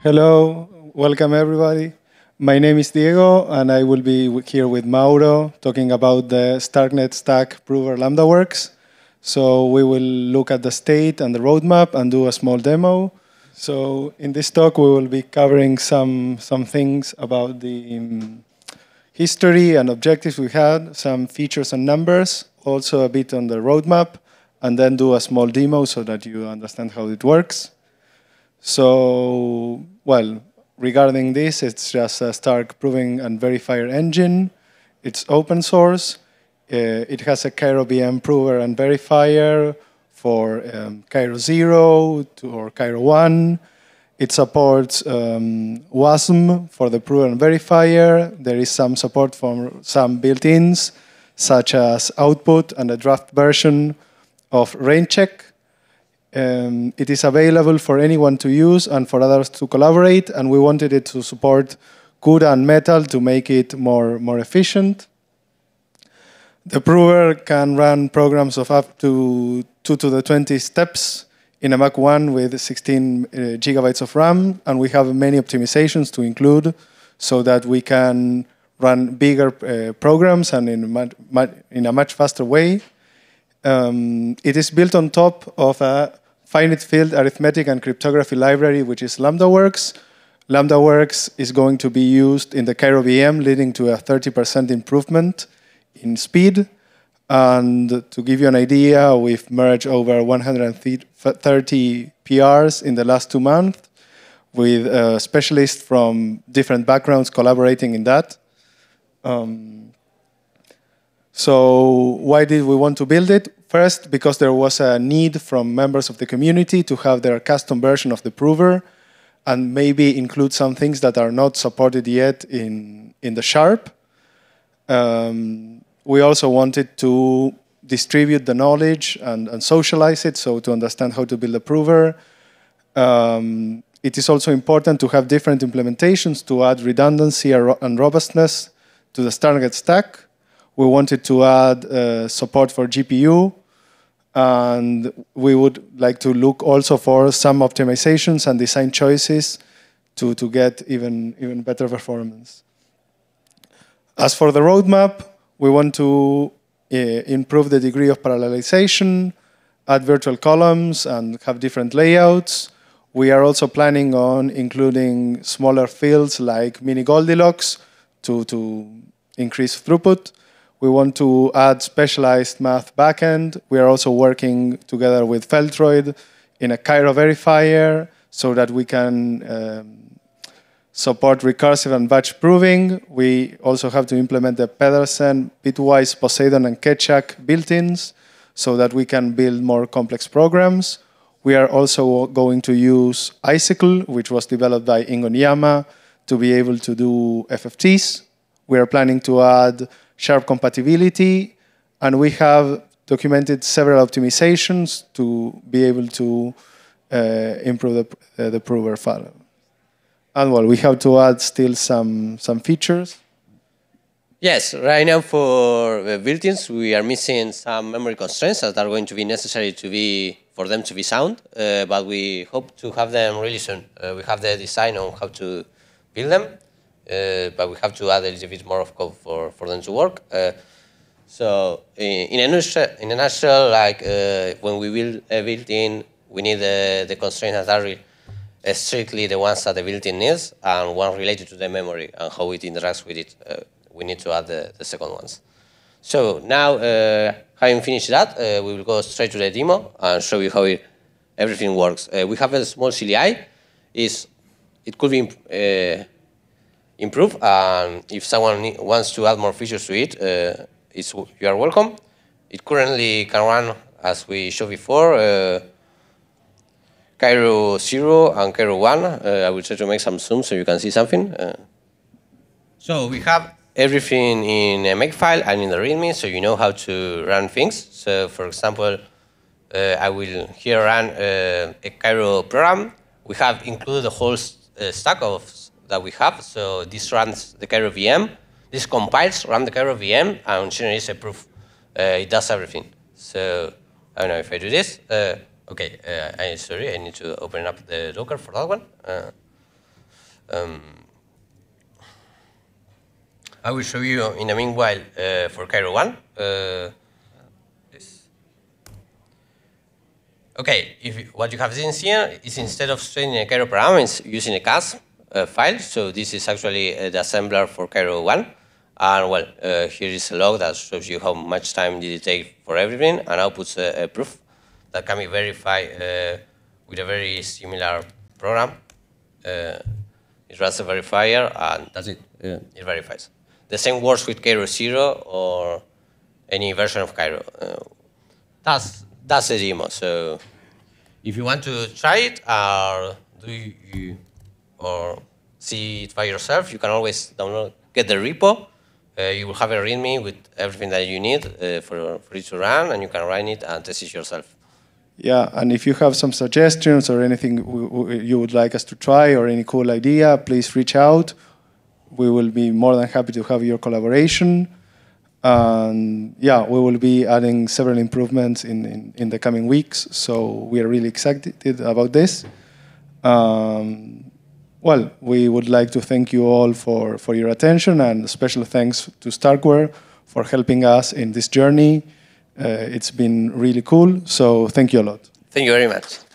Hello, welcome everybody. My name is Diego, and I will be here with Mauro talking about the StarkNet Stack Prover Lambda Works. So we will look at the state and the roadmap and do a small demo. So in this talk, we will be covering some, some things about the um, history and objectives we had, some features and numbers, also a bit on the roadmap, and then do a small demo so that you understand how it works. So, well, regarding this, it's just a Stark Proving and Verifier engine. It's open source. Uh, it has a Cairo VM prover and verifier for um, Cairo 0 to, or Cairo 1. It supports um, WASM for the prover and verifier. There is some support for some built-ins, such as output and a draft version of raincheck um, it is available for anyone to use and for others to collaborate, and we wanted it to support CUDA and Metal to make it more, more efficient. The prover can run programs of up to 2 to the 20 steps in a Mac 1 with 16 uh, gigabytes of RAM, and we have many optimizations to include so that we can run bigger uh, programs and in, in a much faster way. Um, it is built on top of a finite-field arithmetic and cryptography library, which is LambdaWorks. LambdaWorks is going to be used in the Cairo VM, leading to a 30% improvement in speed. And to give you an idea, we've merged over 130 PRs in the last two months with uh, specialists from different backgrounds collaborating in that. Um, so why did we want to build it? First, because there was a need from members of the community to have their custom version of the prover and maybe include some things that are not supported yet in, in the Sharp. Um, we also wanted to distribute the knowledge and, and, socialize it, so to understand how to build a prover. Um, it is also important to have different implementations to add redundancy and robustness to the standard stack. We wanted to add uh, support for GPU and we would like to look also for some optimizations and design choices to, to get even, even better performance. As for the roadmap, we want to uh, improve the degree of parallelization, add virtual columns, and have different layouts. We are also planning on including smaller fields like mini Goldilocks to, to increase throughput. We want to add specialized math backend. We are also working together with Feltroid in a Cairo verifier so that we can um, support recursive and batch proving. We also have to implement the Pedersen, Bitwise, Poseidon, and Ketchak built-ins so that we can build more complex programs. We are also going to use Icicle, which was developed by Ingo Niyama, to be able to do FFTs. We are planning to add sharp compatibility, and we have documented several optimizations to be able to uh, improve the, uh, the prover file. And well, we have to add still some, some features. Yes, right now for the uh, built-ins, we are missing some memory constraints that are going to be necessary to be for them to be sound, uh, but we hope to have them really soon. Uh, we have the design on how to build them. Uh, but we have to add a little bit more of code for, for them to work. Uh, so in, in, a nutshell, in a nutshell, like uh, when we build a built-in, we need the constraints that are strictly the ones that the built-in needs and one related to the memory and how it interacts with it. Uh, we need to add the, the second ones. So now, uh, having finished that, uh, we will go straight to the demo and show you how it, everything works. we have a small CLI. It's, it could be improve. And if someone wants to add more features to it, uh, it's, you are welcome. It currently can run, as we showed before, uh, Cairo 0 and Cairo 1. Uh, I will try to make some zoom so you can see something. Uh. so we have everything in a makefile and in the README, so you know how to run things. So, for example, uh, I will here run uh, a Cairo program. We have included the whole stack of that we have. So this runs the Cairo VM. This compiles, runs the Cairo VM, and generates a proof. Uh, it does everything. So I don't know if I do this. Uh, okay, uh, I, sorry, I need to open up the Docker for that one. Uh, um, I will show you in the meanwhile uh, for Cairo 1. Uh, this. Okay, if you, what you have seen here is instead of training a Cairo parameters using a CAS, uh, file. So this is actually uh, the assembler for Cairo 1. And well, uh, here is a log that shows you how much time did it take for everything and outputs a, proof that can be verified with a very similar program. it runs a verifier and that's it. Yeah. It verifies. The same works with Cairo 0 or any version of Cairo. Uh, that's that's a demo. So if you want to try it, or do you or see it by yourself, you can always download, get the repo. Uh, you will have a README with everything that you need uh, for, for it to run, and you can run it and test it yourself. Yeah, and if you have some suggestions or anything you would like us to try or any cool idea, please reach out. We will be more than happy to have your collaboration. And yeah, we will be adding several improvements in, in, in the coming weeks. So we are really excited about this. Um, well, we would like to thank you all for, for your attention and special thanks to Starkware for helping us in this journey. Uh, it's been really cool, so thank you a lot. Thank you very much.